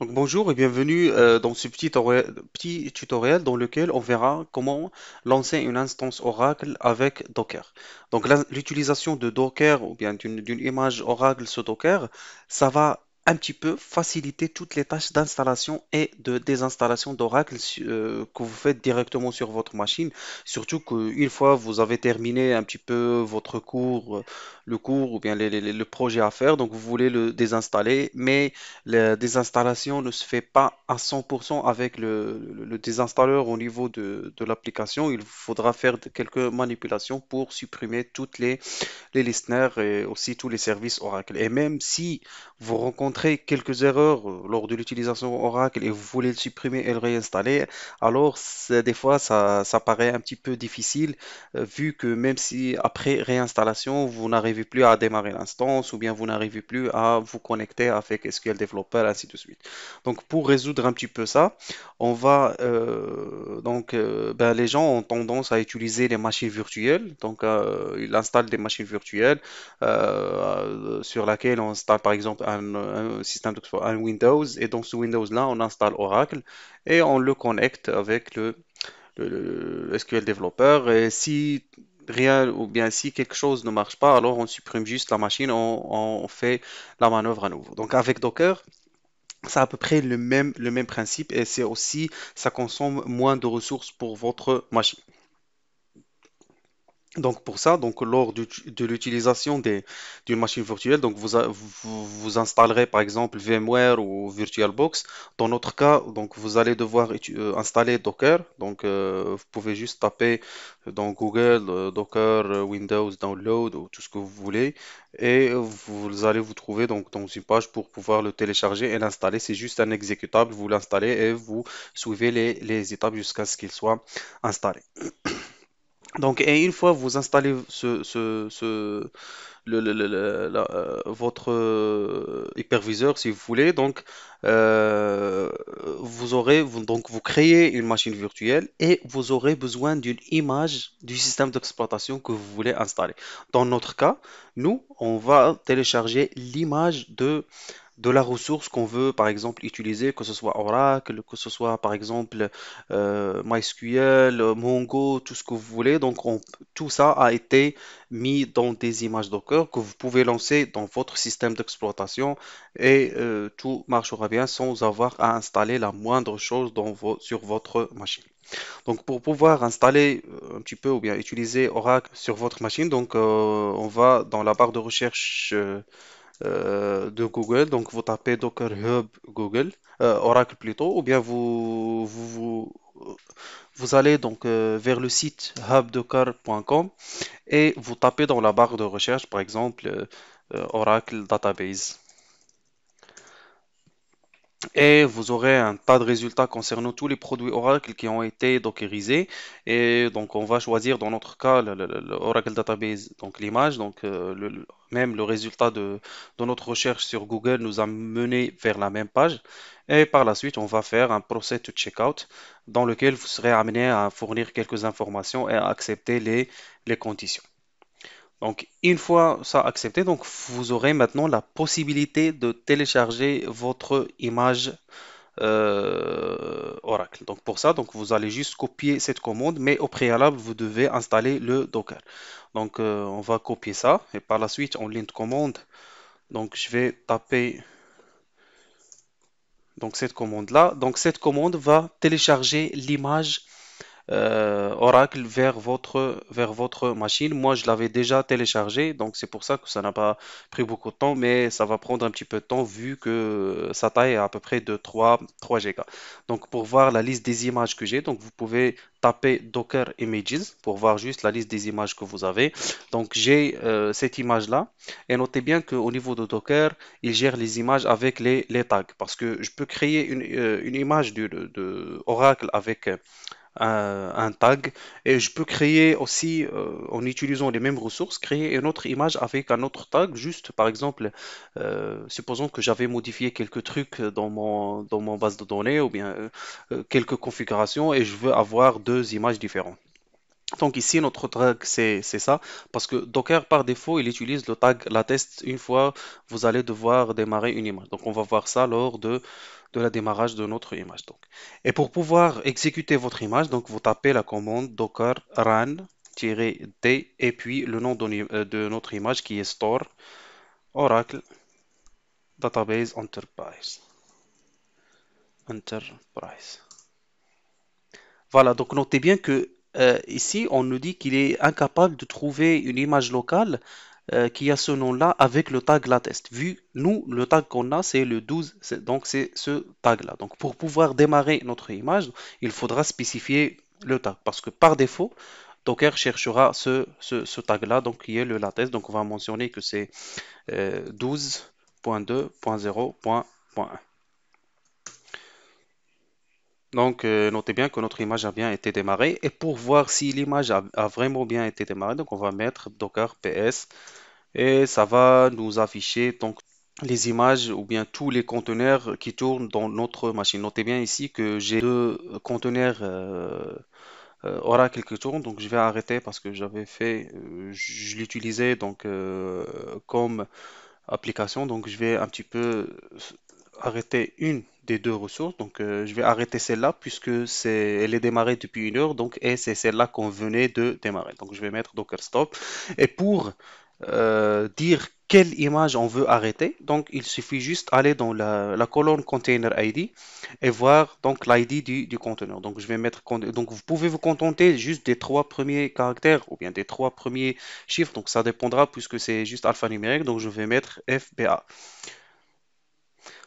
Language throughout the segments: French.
bonjour et bienvenue euh, dans ce petit, petit, tutoriel dans lequel on verra comment lancer une instance Oracle avec Docker. Donc l'utilisation de Docker ou bien d'une image Oracle sur Docker, ça va un petit peu faciliter toutes les tâches d'installation et de désinstallation d'Oracle euh, que vous faites directement sur votre machine. Surtout qu'une fois vous avez terminé un petit peu votre cours, euh, le cours ou bien les, le projet à faire, donc vous voulez le désinstaller, mais la désinstallation ne se fait pas à 100% avec le, désinstalleur au niveau de, l'application. Il faudra faire quelques manipulations pour supprimer toutes les, les listeners et aussi tous les services Oracle. Et même si vous rencontrez quelques erreurs euh, lors de l'utilisation Oracle et vous voulez le supprimer et le réinstaller, alors des fois ça, paraît un petit peu difficile euh, vu que même si après réinstallation vous n'arrivez plus à démarrer l'instance ou bien vous n'arrivez plus à vous connecter avec SQL Developer, ainsi de suite. Donc pour résoudre un petit peu ça, on va euh, donc ben, les gens ont tendance à utiliser les machines virtuelles, donc ils installent des machines virtuelles sur laquelle on installe par exemple un euh, système Windows, et dans ce Windows-là, on installe Oracle et on le connecte avec le, SQL Developer. Et si rien ou bien si quelque chose ne marche pas, alors on supprime juste la machine, on, on fait la manœuvre à nouveau. Donc avec Docker, c'est à peu près le même, le même principe et c'est aussi, ça consomme moins de ressources pour votre machine. Donc pour ça, donc lors de l'utilisation des- d'une machine virtuelle, donc vous, vous, installerez par exemple VMware ou VirtualBox. Dans notre cas, donc vous allez devoir euh, installer Docker. Donc euh, vous pouvez juste taper dans Google euh, Docker Windows Download ou tout ce que vous voulez et vous allez vous trouver donc dans une page pour pouvoir le télécharger et l'installer. C'est juste un exécutable, vous l'installez et vous suivez les étapes jusqu'à ce qu'il soit installé. Donc, une fois vous installez ce, euh, votre euh, hyperviseur, si vous voulez, donc euh, vous aurez, donc vous créez une machine virtuelle et vous aurez besoin d'une image du système d'exploitation que vous voulez installer. Dans notre cas, nous, on va télécharger l'image de de la ressource qu'on veut, par exemple, utiliser, que ce soit Oracle, que ce soit, par exemple, euh, MySQL, Mongo, tout ce que vous voulez. Donc, on, tout ça a été mis dans des images Docker que vous pouvez lancer dans votre système d'exploitation et euh, tout marchera bien sans avoir à installer la moindre chose sur votre machine. Donc pour pouvoir installer euh, un petit peu ou bien utiliser Oracle sur votre machine, donc on va dans la barre de recherche euh, de Google. Donc vous tapez Docker Hub Google, euh, Oracle plutôt, ou bien vous, vous, allez donc euh, vers le site hubdocker.com et vous tapez dans la barre de recherche, par exemple, Oracle Database et vous aurez un tas de résultats concernant tous les produits Oracle qui ont été dockerisés. Et donc, on va choisir dans notre cas l'Oracle Oracle Database, donc l'image. Donc, euh, même le résultat de, notre recherche sur Google nous a mené vers la même page. Et par la suite, on va faire un process de checkout dans lequel vous serez amené à fournir quelques informations et à accepter les conditions. Donc, une fois ça accepté, donc vous aurez maintenant la possibilité de télécharger votre image euh, Oracle. Donc, pour ça, donc vous allez juste copier cette commande, mais au préalable, vous devez installer le Docker. Donc, euh, on va copier ça et par la suite, en ligne de commande, donc je vais taper donc cette commande là. Donc, cette commande va télécharger l'image euh, Oracle vers votre, vers votre machine. Moi, je l'avais déjà téléchargé, donc c'est pour ça que ça n'a pas pris beaucoup de temps, mais ça va prendre un petit peu de temps vu que sa taille est à peu près de 3, 3 Go. Donc pour voir la liste des images que j'ai, donc vous pouvez taper Docker Images pour voir juste la liste des images que vous avez. Donc j'ai euh, cette image là et notez bien qu'au niveau de Docker, il gère les images avec les, les tags parce que je peux créer une, euh, image de, de, Oracle avec un, tag et je peux créer aussi euh, en utilisant les mêmes ressources créer une autre image avec un autre tag juste par exemple euh, supposons que j'avais modifié quelques trucs dans mon dans mon base de données ou bien euh, quelques configurations et je veux avoir deux images différentes donc ici, notre tag, c'est ça, parce que Docker, par défaut, il utilise le tag la test une fois vous allez devoir démarrer une image. Donc on va voir ça lors de, de la démarrage de notre image. Donc. Et pour pouvoir exécuter votre image, donc vous tapez la commande docker run-d et puis le nom de, euh, de notre image qui est store oracle database enterprise. Enterprise. Voilà, donc notez bien que euh, ici, on nous dit qu'il est incapable de trouver une image locale euh, qui a ce nom-là avec le tag latest. Vu, nous, le tag qu'on a, c'est le 12, donc c'est ce tag-là. Donc pour pouvoir démarrer notre image, il faudra spécifier le tag, parce que par défaut, Docker cherchera ce, tag-là, donc qui est le latest. Donc on va mentionner que c'est 12.2.0.1. Euh, donc, euh, notez bien que notre image a bien été démarrée. Et pour voir si l'image a, vraiment bien été démarrée, donc on va mettre docker ps et ça va nous afficher donc les images ou bien tous les conteneurs qui tournent dans notre machine. Notez bien ici que j'ai deux conteneurs euh, euh Oracle qui tournent, donc je vais arrêter parce que j'avais fait, euh, je l'utilisais donc comme application, donc je vais un petit peu arrêter une des deux ressources. Donc, euh, je vais arrêter celle-là puisque c'est, elle est démarrée depuis une heure. Donc, et c'est celle-là qu'on venait de démarrer. Donc, je vais mettre Docker Stop. Et pour euh, dire quelle image on veut arrêter, donc il suffit juste d'aller dans la, colonne Container ID et voir donc l'ID du, du conteneur. Donc, je vais mettre, donc vous pouvez vous contenter juste des trois premiers caractères ou bien des trois premiers chiffres. Donc, ça dépendra puisque c'est juste alphanumérique. Donc, je vais mettre FBA.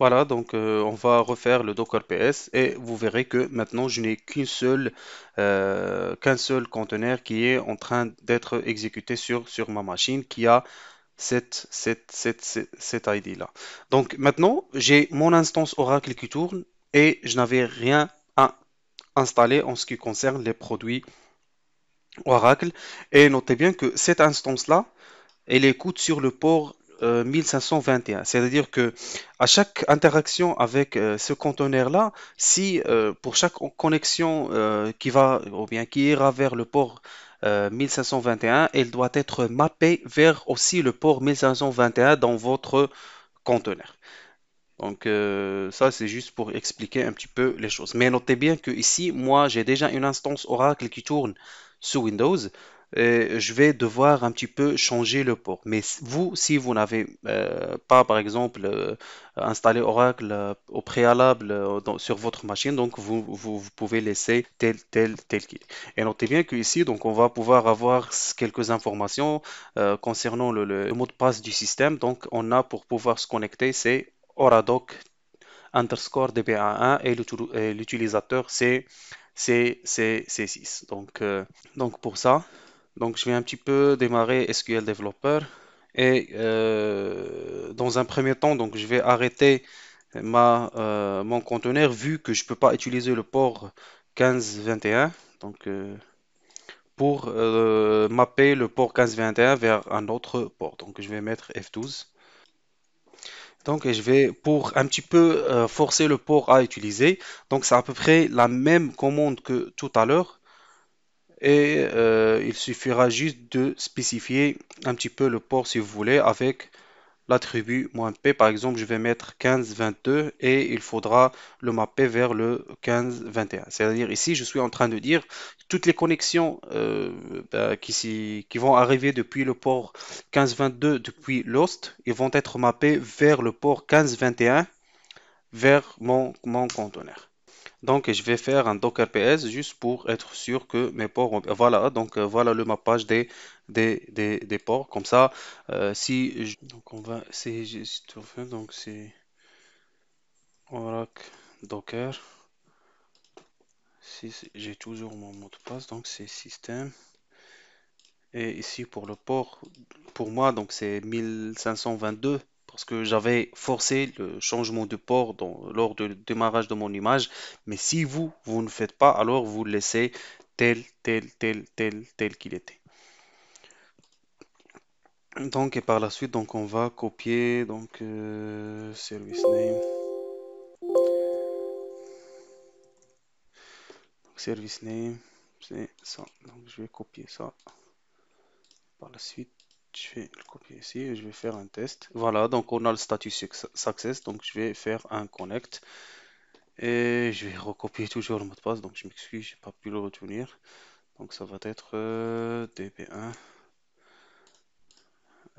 Voilà, donc euh, on va refaire le Docker PS et vous verrez que maintenant je n'ai qu'une seule euh, qu'un seul conteneur qui est en train d'être exécuté sur, sur ma machine qui a cette, cette, cette ID là. Donc maintenant j'ai mon instance Oracle qui tourne et je n'avais rien à installer en ce qui concerne les produits Oracle. Et notez bien que cette instance là, elle écoute sur le port 1521. Euh, C'est-à-dire que à chaque interaction avec euh, ce conteneur-là, si euh, pour chaque connexion qui va ou bien qui ira vers le port 1521, elle doit être mappée vers aussi le port 1521 dans votre conteneur. Donc ça, c'est juste pour expliquer un petit peu les choses. Mais notez bien que ici, moi, j'ai déjà une instance Oracle qui tourne sous Windows. Euh, je vais devoir un petit peu changer le port. Mais vous, si vous n'avez euh, pas, par exemple, euh, installé Oracle au préalable sur votre machine, donc vous, vous, pouvez laisser tel, tel, tel Et notez bien qu'ici, donc, on va pouvoir avoir quelques informations concernant le, mot de passe du système. Donc, on a pour pouvoir se connecter, c'est Oradoc underscore dba1 et l'utilisateur c'est c'est 6 donc donc pour ça donc, je vais un petit peu démarrer SQL Developer. Et euh, dans un premier temps, donc, je vais arrêter ma, euh, mon conteneur vu que je ne peux pas utiliser le port 1521. Donc, euh, pour mapper le port 1521 vers un autre port. Donc, je vais mettre F12. Donc, je vais, pour un petit peu forcer le port à utiliser, donc c'est à peu près la même commande que tout à l'heure et euh, il suffira juste de spécifier un petit peu le port si vous voulez avec l'attribut "-p". Par exemple, je vais mettre 1522 et il faudra le mapper vers le 1521. C'est-à-dire ici, je suis en train de dire toutes les connexions euh, bah, qui, vont arriver depuis le port 1522 depuis l'host, ils vont être mappés vers le port 1521 vers mon conteneur. Donc, je vais faire un Docker PS juste pour être sûr que mes ports... Voilà, donc euh, voilà le mappage des, des, des, ports. Comme ça, euh, si... Je... Donc, on va... C'est... Donc, c'est... Oracle Docker. J'ai toujours mon mot de passe, donc c'est système. Et ici, pour le port, pour moi, donc c'est 1522 parce que j'avais forcé le changement de port lors du démarrage de mon image. Mais si vous, vous ne faites pas, alors vous laissez tel, tel, tel, tel, tel qu'il était. Donc, et par la suite, donc on va copier donc euh, service name. service name, c'est ça. Donc, je vais copier ça. Par la suite, je vais le copier ici et je vais faire un test. Voilà, donc on a le statut success, donc je vais faire un connect. Et je vais recopier toujours le mot de passe, donc je m'excuse, j'ai pas pu le retenir. Donc ça va être tp euh, 1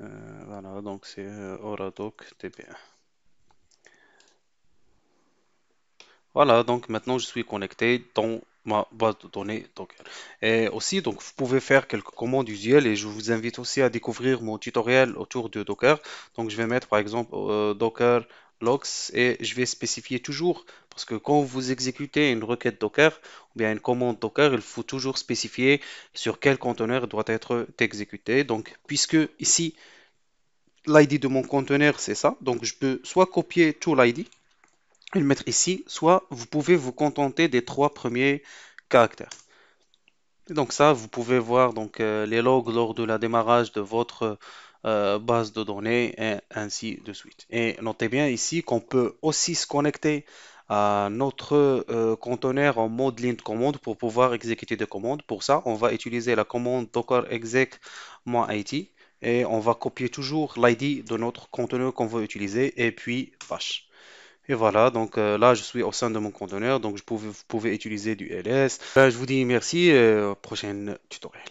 euh, voilà, donc c'est euh, Oradoc tp 1 Voilà, donc maintenant je suis connecté dans ma base de données Docker. Euh, et aussi, donc, vous pouvez faire quelques commandes usuelles et je vous invite aussi à découvrir mon tutoriel autour de Docker. Donc, je vais mettre par exemple euh, Docker logs et je vais spécifier toujours parce que quand vous exécutez une requête Docker ou bien une commande Docker, il faut toujours spécifier sur quel conteneur doit être exécuté. Donc, puisque ici l'ID de mon conteneur c'est ça, donc je peux soit copier tout l'ID le mettre ici, soit vous pouvez vous contenter des trois premiers caractères. Donc ça, vous pouvez voir donc, euh, les logs lors de la démarrage de votre euh, base de données et ainsi de suite. Et notez bien ici qu'on peut aussi se connecter à notre euh, conteneur en mode ligne de commande pour pouvoir exécuter des commandes. Pour ça, on va utiliser la commande docker exec-it et on va copier toujours l'ID de notre conteneur qu'on veut utiliser et puis bash. Et voilà, donc euh, là, je suis au sein de mon conteneur, donc je vous pouvez utiliser du LS. Euh, je vous dis merci, et euh, au prochain tutoriel.